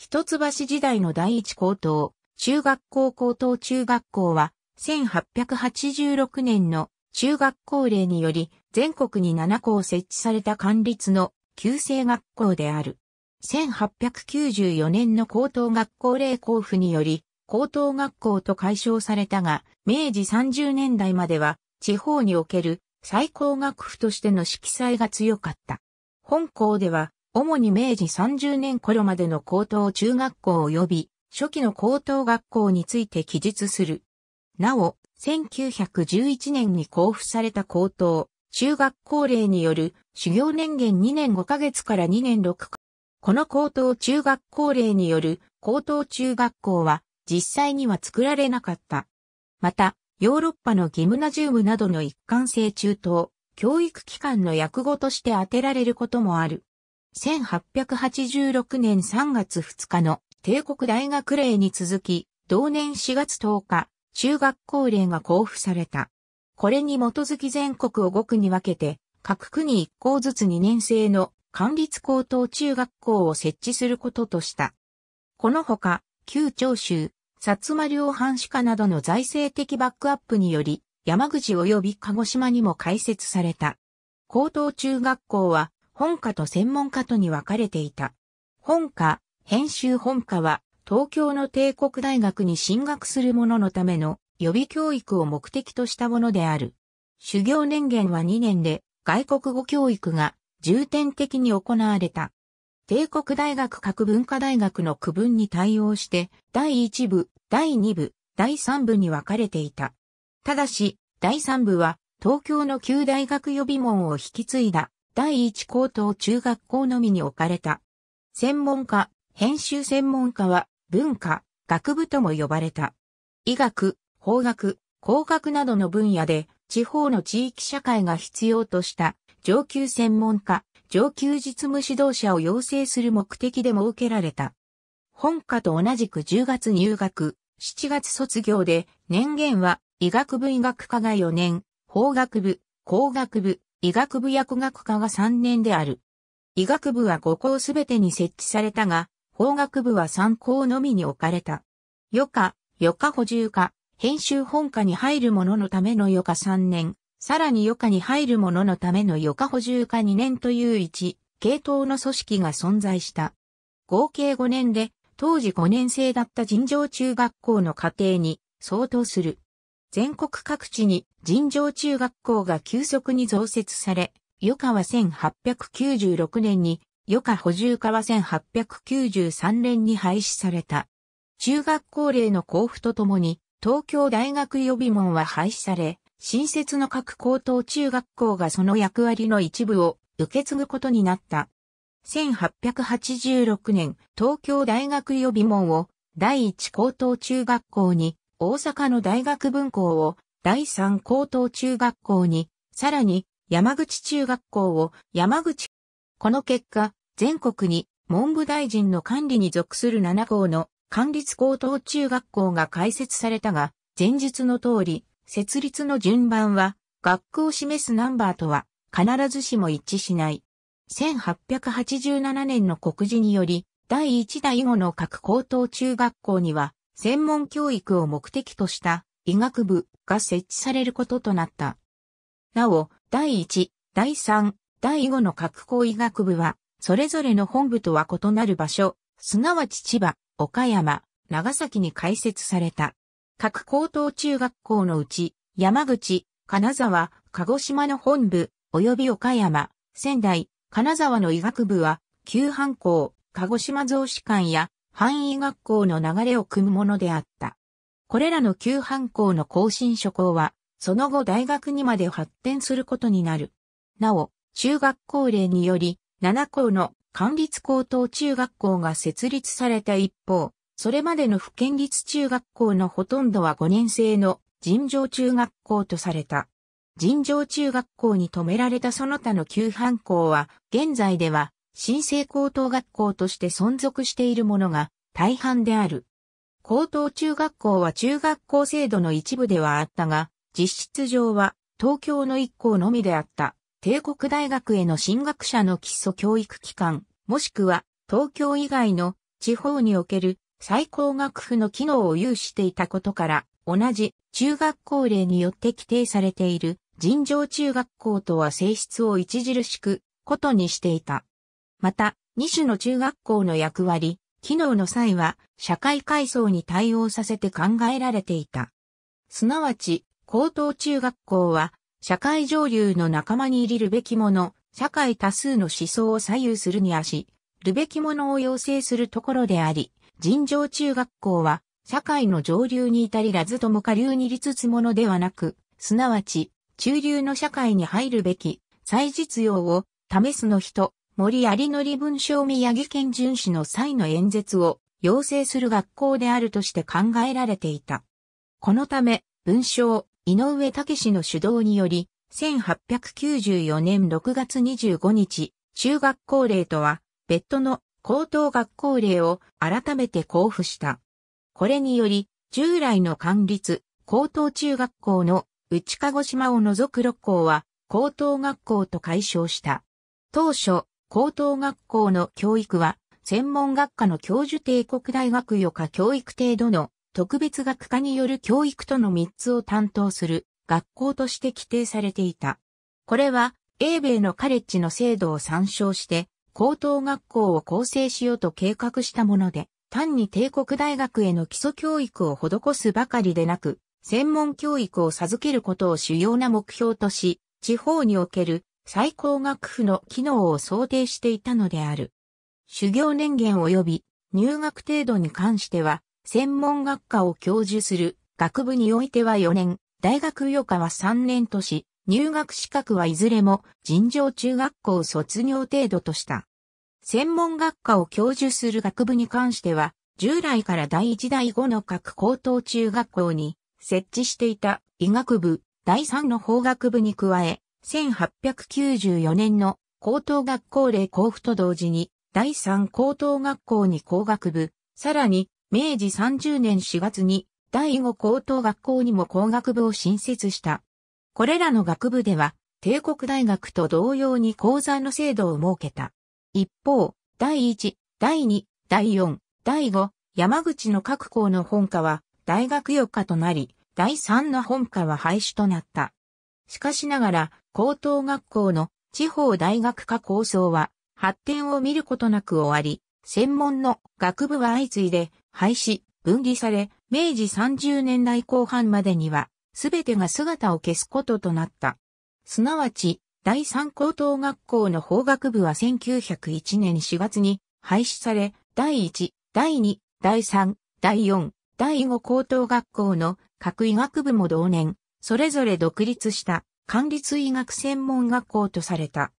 一橋時代の第一高等、中学校高等中学校は、1886年の中学校令により、全国に7校設置された管立の旧制学校である。1894年の高等学校令交付により、高等学校と解消されたが、明治30年代までは、地方における最高学府としての色彩が強かった。本校では、主に明治30年頃までの高等中学校及び初期の高等学校について記述する。なお、1911年に交付された高等中学校令による修行年限2年5ヶ月から2年6ヶこの高等中学校令による高等中学校は実際には作られなかった。また、ヨーロッパのギムナジウムなどの一貫性中等、教育機関の訳語として当てられることもある。1886年3月2日の帝国大学令に続き、同年4月10日、中学校令が交付された。これに基づき全国を5区に分けて、各区に1校ずつ2年生の管立高等中学校を設置することとした。このほか、旧長州、薩摩両藩主科などの財政的バックアップにより、山口及び鹿児島にも開設された。高等中学校は、本科と専門科とに分かれていた。本科、編集本科は、東京の帝国大学に進学する者のための予備教育を目的としたものである。修行年限は2年で、外国語教育が重点的に行われた。帝国大学各文化大学の区分に対応して、第1部、第2部、第3部に分かれていた。ただし、第3部は、東京の旧大学予備門を引き継いだ第一高等中学校のみに置かれた。専門家、編集専門家は文化、学部とも呼ばれた。医学、法学、工学などの分野で地方の地域社会が必要とした上級専門家、上級実務指導者を養成する目的で設けられた。本科と同じく10月入学、7月卒業で年限は医学部医学科が4年、法学部、工学部、医学部薬学科が3年である。医学部は5校すべてに設置されたが、法学部は3校のみに置かれた。余科、余科補充科、編集本科に入る者のための余科3年、さらに余科に入る者のための余科補充科2年という1、系統の組織が存在した。合計5年で、当時5年生だった尋常中学校の課程に相当する。全国各地に尋常中学校が急速に増設され、余暇は1896年に、余暇補充化は1893年に廃止された。中学校令の交付とともに、東京大学予備門は廃止され、新設の各高等中学校がその役割の一部を受け継ぐことになった。1886年、東京大学予備門を第一高等中学校に大阪の大学分校を第三高等中学校に、さらに山口中学校を山口。この結果、全国に文部大臣の管理に属する7校の管立高等中学校が開設されたが、前述の通り、設立の順番は、学区を示すナンバーとは必ずしも一致しない。1887年の告示により、第1代後の各高等中学校には、専門教育を目的とした医学部が設置されることとなった。なお、第1、第3、第5の各校医学部は、それぞれの本部とは異なる場所、すなわち千葉、岡山、長崎に開設された。各高等中学校のうち、山口、金沢、鹿児島の本部、及び岡山、仙台、金沢の医学部は、旧藩校、鹿児島増士館や範囲学校の流れを組むものであった。これらの旧藩校の更新諸校は、その後大学にまで発展することになる。なお、中学校令により、7校の管立高等中学校が設立された一方、それまでの不県立中学校のほとんどは5年生の尋常中学校とされた。尋常中学校に止められたその他の旧藩校は、現在では新生高等学校として存続しているものが大半である。高等中学校は中学校制度の一部ではあったが、実質上は東京の一校のみであった。帝国大学への進学者の基礎教育機関、もしくは東京以外の地方における最高学府の機能を有していたことから、同じ中学校令によって規定されている尋常中学校とは性質を著しくことにしていた。また、2種の中学校の役割、機能の際は、社会階層に対応させて考えられていた。すなわち、高等中学校は、社会上流の仲間に入りるべきもの、社会多数の思想を左右するにあし、るべきものを要請するところであり、尋常中学校は、社会の上流に至りらずとも下流に立つものではなく、すなわち、中流の社会に入るべき、再実用を、試すの人、森有則文章宮城県巡視の際の演説を要請する学校であるとして考えられていた。このため、文章、井上武の主導により、1894年6月25日、中学校令とは、別途の高等学校令を改めて交付した。これにより、従来の管立、高等中学校の内鹿児島を除く6校は、高等学校と解消した。当初、高等学校の教育は、専門学科の教授帝国大学予科教育程度の特別学科による教育との3つを担当する学校として規定されていた。これは、英米のカレッジの制度を参照して、高等学校を構成しようと計画したもので、単に帝国大学への基礎教育を施すばかりでなく、専門教育を授けることを主要な目標とし、地方における最高学府の機能を想定していたのである。修行年限及び入学程度に関しては、専門学科を教授する学部においては4年、大学予科は3年とし、入学資格はいずれも尋常中学校卒業程度とした。専門学科を教授する学部に関しては、従来から第1第5の各高等中学校に設置していた医学部、第3の法学部に加え、1894年の高等学校令交付と同時に、第3高等学校に工学部、さらに、明治30年4月に、第5高等学校にも工学部を新設した。これらの学部では、帝国大学と同様に講座の制度を設けた。一方、第1、第2、第4、第5、山口の各校の本科は大学予科となり、第3の本科は廃止となった。しかしながら、高等学校の地方大学科構想は、発展を見ることなく終わり、専門の学部は相次いで廃止、分離され、明治30年代後半までには、すべてが姿を消すこととなった。すなわち、第三高等学校の法学部は1901年4月に廃止され、第1、第2、第3、第4、第5高等学校の各医学部も同年、それぞれ独立した管理医学専門学校とされた。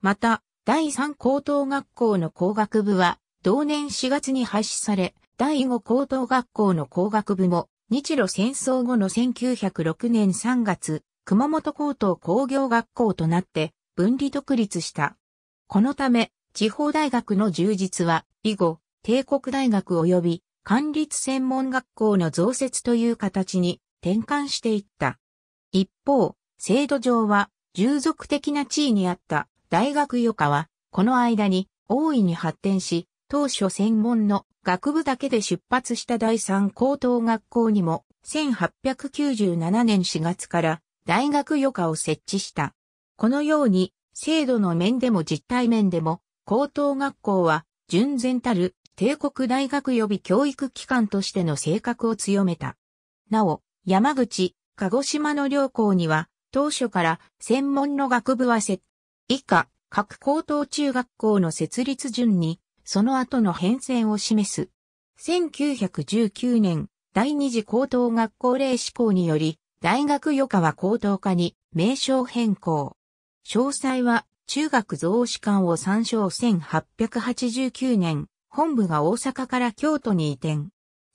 また、第3高等学校の工学部は、同年4月に廃止され、第5高等学校の工学部も、日露戦争後の1906年3月、熊本高等工業学校となって分離独立した。このため、地方大学の充実は、以後、帝国大学及び、管理専門学校の増設という形に転換していった。一方、制度上は従属的な地位にあった大学余科は、この間に大いに発展し、当初専門の学部だけで出発した第三高等学校にも、1897年4月から大学余科を設置した。このように、制度の面でも実態面でも、高等学校は、純然たる帝国大学予備教育機関としての性格を強めた。なお、山口、鹿児島の両校には、当初から専門の学部は設、以下、各高等中学校の設立順に、その後の変遷を示す。1919年、第二次高等学校令施行により、大学余科は高等科に名称変更。詳細は、中学増資館を参照1889年、本部が大阪から京都に移転。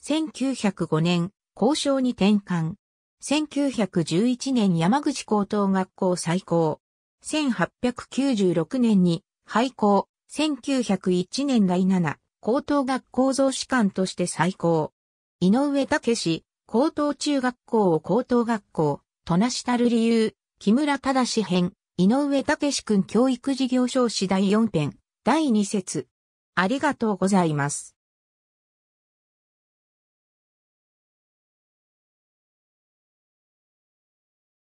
1905年、交渉に転換。1911年山口高等学校再校。1896年に廃校。1901年第7高等学校増士官として再高。井上武氏、高等中学校を高等学校、となしたる理由、木村忠編、井上武史君教育事業少子第4編、第2節。ありがとうございます。